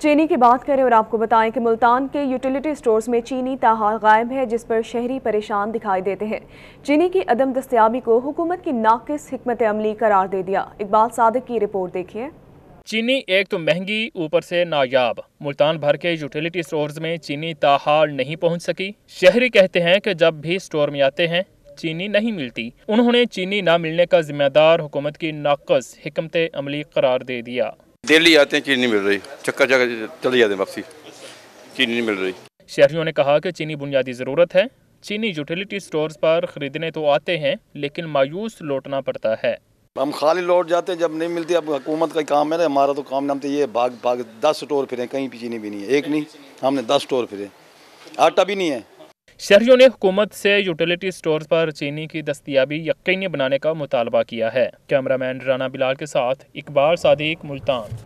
चीनी की बात करें और आपको बताएं कि मुल्तान के यूटिलिटी स्टोर्स में चीनी ताहा गायब है जिस पर शहरी परेशान दिखाई देते हैं चीनी की अदम दस्तियाबी को हुकूमत की नाकिस हमत अमली करार दे दिया इकबाल सादक की रिपोर्ट देखिए चीनी एक तो महंगी ऊपर से नायाब मुल्तान भर के यूटिलिटी स्टोर्स में चीनी ताहार नहीं पहुंच सकी शहरी कहते हैं कि जब भी स्टोर में आते हैं चीनी नहीं मिलती उन्होंने चीनी ना मिलने का जिम्मेदार हुकूमत की नाकस हमत अमली करार दे दिया दिल्ली आते हैं चीनी नहीं मिल रही चक्कर चक्कर चले जाते हैं वापसी चीनी नहीं मिल रही शहरियों ने कहा कि चीनी बुनियादी ज़रूरत है चीनी यूटिलिटी स्टोर पर ख़रीदने तो आते हैं लेकिन मायूस लौटना पड़ता है हम खाली लौट जाते हैं जब नहीं मिलती अब हुकूमत का काम है ना हमारा तो काम नाम तो ये भाग भाग दस स्टोर फिरे कहीं भी चीनी भी नहीं है एक नहीं हमने दस स्टोर फिरे आटा भी नहीं है शहरीों ने हुकूमत से यूटिलिटी स्टोर पर चीनी की दस्तियाबी यकीनी बनाने का मुतालबा किया है कैमरामैन राना बिलाल के साथ इकबाल सादिक मुल्तान